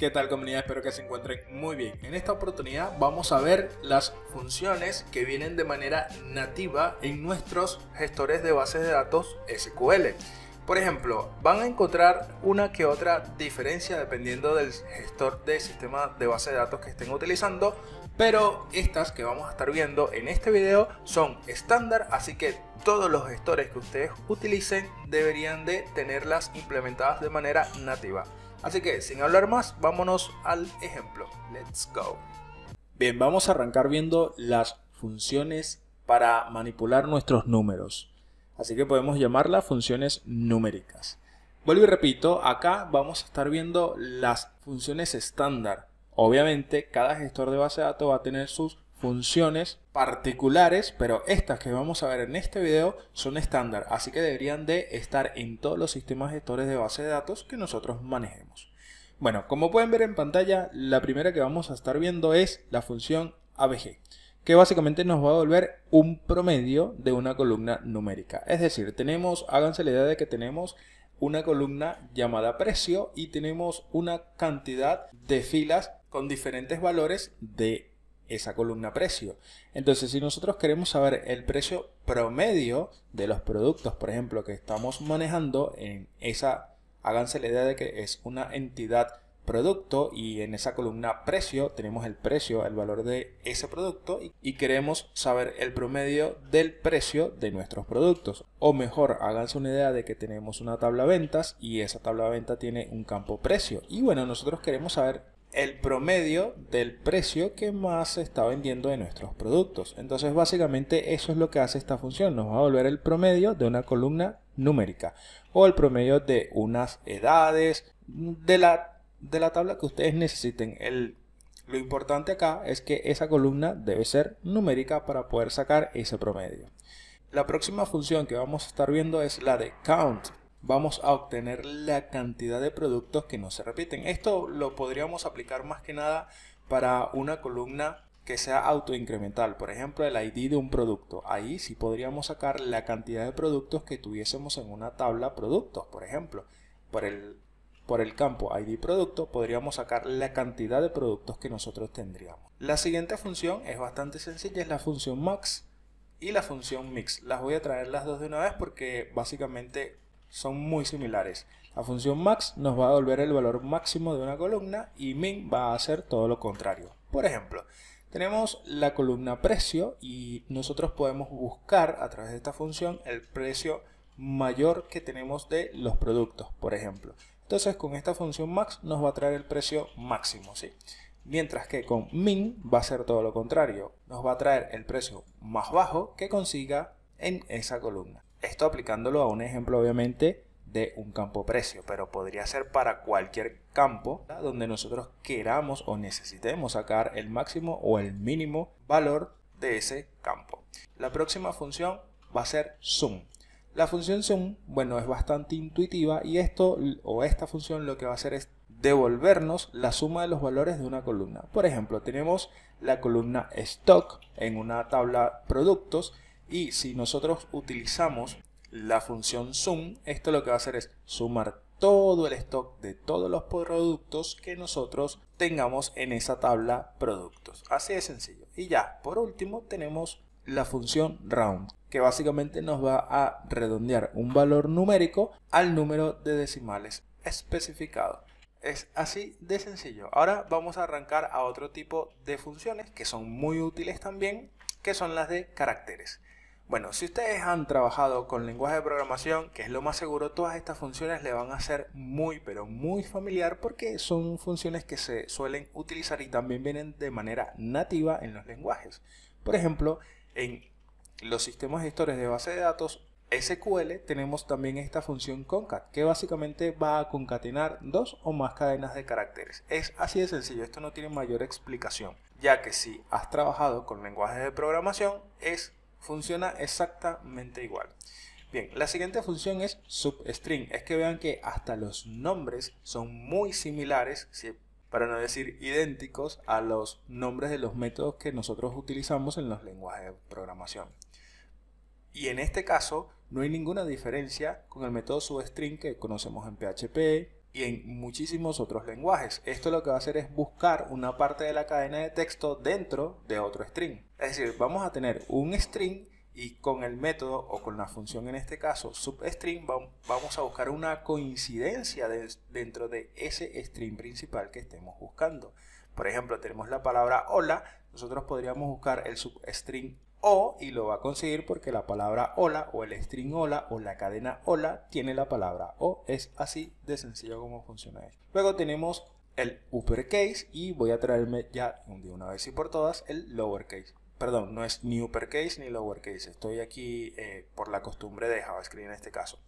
¿Qué tal comunidad? Espero que se encuentren muy bien. En esta oportunidad vamos a ver las funciones que vienen de manera nativa en nuestros gestores de bases de datos SQL. Por ejemplo, van a encontrar una que otra diferencia dependiendo del gestor de sistema de base de datos que estén utilizando, pero estas que vamos a estar viendo en este video son estándar, así que todos los gestores que ustedes utilicen deberían de tenerlas implementadas de manera nativa. Así que sin hablar más, vámonos al ejemplo. Let's go. Bien, vamos a arrancar viendo las funciones para manipular nuestros números. Así que podemos llamarlas funciones numéricas. Vuelvo y repito, acá vamos a estar viendo las funciones estándar. Obviamente, cada gestor de base de datos va a tener sus funciones particulares, pero estas que vamos a ver en este video son estándar, así que deberían de estar en todos los sistemas gestores de base de datos que nosotros manejemos. Bueno, como pueden ver en pantalla, la primera que vamos a estar viendo es la función ABG, que básicamente nos va a volver un promedio de una columna numérica. Es decir, tenemos, háganse la idea de que tenemos una columna llamada precio y tenemos una cantidad de filas con diferentes valores de esa columna precio. Entonces, si nosotros queremos saber el precio promedio de los productos, por ejemplo, que estamos manejando en esa, háganse la idea de que es una entidad producto y en esa columna precio tenemos el precio, el valor de ese producto y queremos saber el promedio del precio de nuestros productos. O mejor, háganse una idea de que tenemos una tabla ventas y esa tabla venta tiene un campo precio. Y bueno, nosotros queremos saber el promedio del precio que más se está vendiendo de nuestros productos. Entonces básicamente eso es lo que hace esta función, nos va a volver el promedio de una columna numérica o el promedio de unas edades de la, de la tabla que ustedes necesiten. El, lo importante acá es que esa columna debe ser numérica para poder sacar ese promedio. La próxima función que vamos a estar viendo es la de count vamos a obtener la cantidad de productos que no se repiten. Esto lo podríamos aplicar más que nada para una columna que sea autoincremental, por ejemplo el ID de un producto. Ahí sí podríamos sacar la cantidad de productos que tuviésemos en una tabla productos, por ejemplo. Por el, por el campo ID producto podríamos sacar la cantidad de productos que nosotros tendríamos. La siguiente función es bastante sencilla, es la función max y la función mix. Las voy a traer las dos de una vez porque básicamente son muy similares. La función max nos va a devolver el valor máximo de una columna y min va a hacer todo lo contrario. Por ejemplo, tenemos la columna precio y nosotros podemos buscar a través de esta función el precio mayor que tenemos de los productos, por ejemplo. Entonces con esta función max nos va a traer el precio máximo, ¿sí? Mientras que con min va a ser todo lo contrario, nos va a traer el precio más bajo que consiga en esa columna esto aplicándolo a un ejemplo obviamente de un campo precio, pero podría ser para cualquier campo donde nosotros queramos o necesitemos sacar el máximo o el mínimo valor de ese campo. La próxima función va a ser sum. La función sum, bueno, es bastante intuitiva y esto o esta función lo que va a hacer es devolvernos la suma de los valores de una columna. Por ejemplo, tenemos la columna stock en una tabla productos y si nosotros utilizamos la función sum, esto lo que va a hacer es sumar todo el stock de todos los productos que nosotros tengamos en esa tabla productos. Así de sencillo. Y ya, por último, tenemos la función round, que básicamente nos va a redondear un valor numérico al número de decimales especificado. Es así de sencillo. Ahora vamos a arrancar a otro tipo de funciones que son muy útiles también, que son las de caracteres. Bueno, si ustedes han trabajado con lenguaje de programación, que es lo más seguro, todas estas funciones le van a ser muy, pero muy familiar porque son funciones que se suelen utilizar y también vienen de manera nativa en los lenguajes. Por ejemplo, en los sistemas gestores de base de datos SQL tenemos también esta función concat, que básicamente va a concatenar dos o más cadenas de caracteres. Es así de sencillo, esto no tiene mayor explicación, ya que si has trabajado con lenguajes de programación, es funciona exactamente igual. Bien, la siguiente función es substring. Es que vean que hasta los nombres son muy similares, para no decir idénticos, a los nombres de los métodos que nosotros utilizamos en los lenguajes de programación. Y en este caso no hay ninguna diferencia con el método substring que conocemos en PHP, y en muchísimos otros lenguajes. Esto lo que va a hacer es buscar una parte de la cadena de texto dentro de otro string. Es decir, vamos a tener un string y con el método o con la función en este caso substring vamos a buscar una coincidencia dentro de ese string principal que estemos buscando. Por ejemplo, tenemos la palabra hola, nosotros podríamos buscar el substring o y lo va a conseguir porque la palabra hola o el string hola o la cadena hola tiene la palabra o. Es así de sencillo como funciona esto. Luego tenemos el uppercase y voy a traerme ya de una vez y por todas el lowercase. Perdón, no es ni uppercase ni lowercase. Estoy aquí eh, por la costumbre de JavaScript en este caso.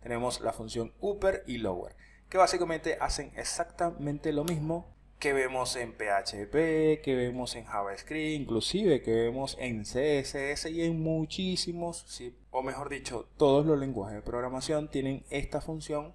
Tenemos la función upper y lower que básicamente hacen exactamente lo mismo que vemos en PHP, que vemos en JavaScript, inclusive que vemos en CSS y en muchísimos, o mejor dicho, todos los lenguajes de programación tienen esta función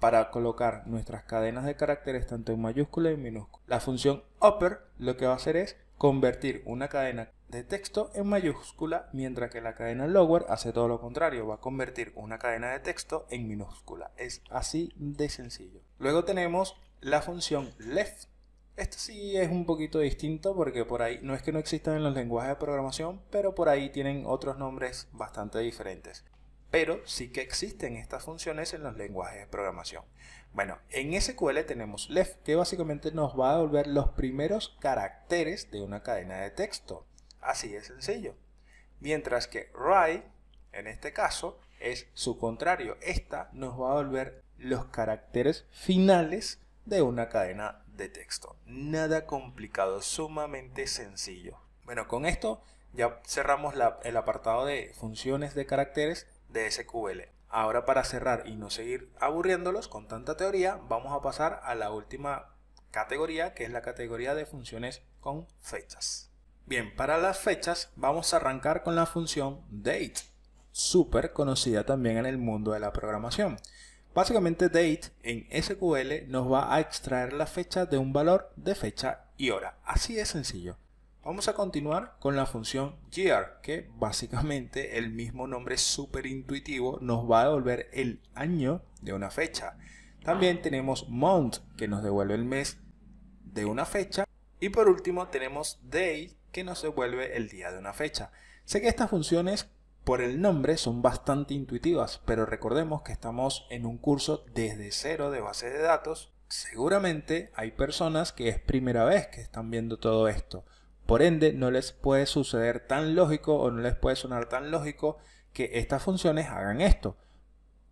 para colocar nuestras cadenas de caracteres tanto en mayúscula y en minúscula. La función upper lo que va a hacer es convertir una cadena de texto en mayúscula, mientras que la cadena lower hace todo lo contrario, va a convertir una cadena de texto en minúscula. Es así de sencillo. Luego tenemos la función left esto sí es un poquito distinto porque por ahí no es que no existan en los lenguajes de programación, pero por ahí tienen otros nombres bastante diferentes. Pero sí que existen estas funciones en los lenguajes de programación. Bueno, en SQL tenemos left, que básicamente nos va a devolver los primeros caracteres de una cadena de texto. Así de sencillo. Mientras que right, en este caso, es su contrario. Esta nos va a devolver los caracteres finales de una cadena de texto. Nada complicado, sumamente sencillo. Bueno, con esto ya cerramos la, el apartado de funciones de caracteres de SQL. Ahora para cerrar y no seguir aburriéndolos con tanta teoría, vamos a pasar a la última categoría, que es la categoría de funciones con fechas. Bien, para las fechas vamos a arrancar con la función date, súper conocida también en el mundo de la programación. Básicamente date en SQL nos va a extraer la fecha de un valor de fecha y hora. Así de sencillo. Vamos a continuar con la función year, que básicamente el mismo nombre súper intuitivo nos va a devolver el año de una fecha. También tenemos month, que nos devuelve el mes de una fecha. Y por último tenemos day, que nos devuelve el día de una fecha. Sé que estas funciones por el nombre son bastante intuitivas, pero recordemos que estamos en un curso desde cero de base de datos. Seguramente hay personas que es primera vez que están viendo todo esto. Por ende, no les puede suceder tan lógico o no les puede sonar tan lógico que estas funciones hagan esto.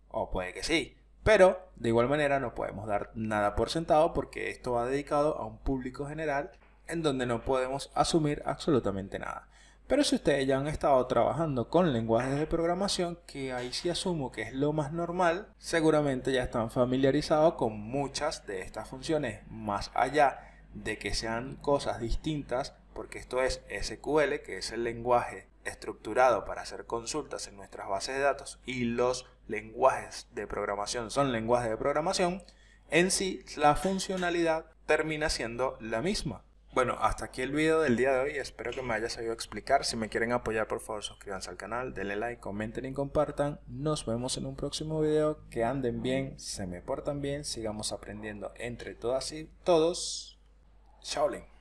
O puede que sí. Pero de igual manera no podemos dar nada por sentado porque esto va dedicado a un público general en donde no podemos asumir absolutamente nada. Pero si ustedes ya han estado trabajando con lenguajes de programación, que ahí sí asumo que es lo más normal, seguramente ya están familiarizados con muchas de estas funciones, más allá de que sean cosas distintas, porque esto es SQL, que es el lenguaje estructurado para hacer consultas en nuestras bases de datos y los lenguajes de programación son lenguajes de programación, en sí la funcionalidad termina siendo la misma. Bueno, hasta aquí el video del día de hoy. Espero que me haya sabido explicar. Si me quieren apoyar, por favor, suscríbanse al canal, denle like, comenten y compartan. Nos vemos en un próximo video. Que anden bien, se me portan bien, sigamos aprendiendo entre todas y todos. Shaolin.